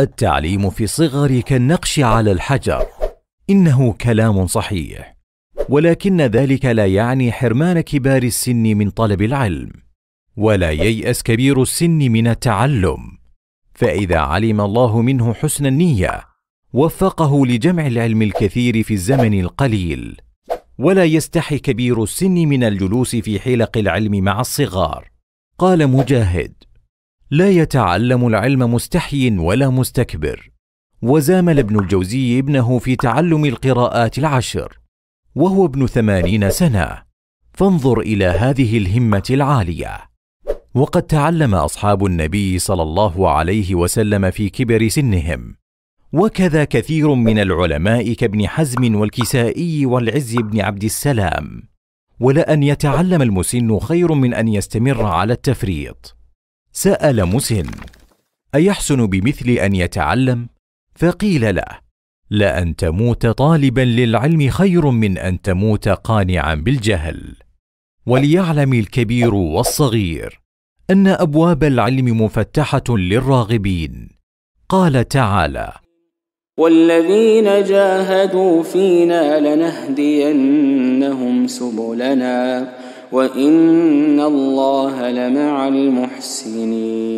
التعليم في الصغر كالنقش على الحجر انه كلام صحيح ولكن ذلك لا يعني حرمان كبار السن من طلب العلم ولا يياس كبير السن من التعلم فاذا علم الله منه حسن النيه وفقه لجمع العلم الكثير في الزمن القليل ولا يستحي كبير السن من الجلوس في حلق العلم مع الصغار قال مجاهد لا يتعلم العلم مستحي ولا مستكبر وزامل ابن الجوزي ابنه في تعلم القراءات العشر وهو ابن ثمانين سنه فانظر الى هذه الهمه العاليه وقد تعلم اصحاب النبي صلى الله عليه وسلم في كبر سنهم وكذا كثير من العلماء كابن حزم والكسائي والعز بن عبد السلام ولان يتعلم المسن خير من ان يستمر على التفريط سأل مسن: أيحسن بمثل أن يتعلم؟ فقيل له: لأن تموت طالبا للعلم خير من أن تموت قانعا بالجهل. وليعلم الكبير والصغير أن أبواب العلم مفتحة للراغبين. قال تعالى: والذين جاهدوا فينا لنهدينهم سبلنا وان الله لمع المحسنين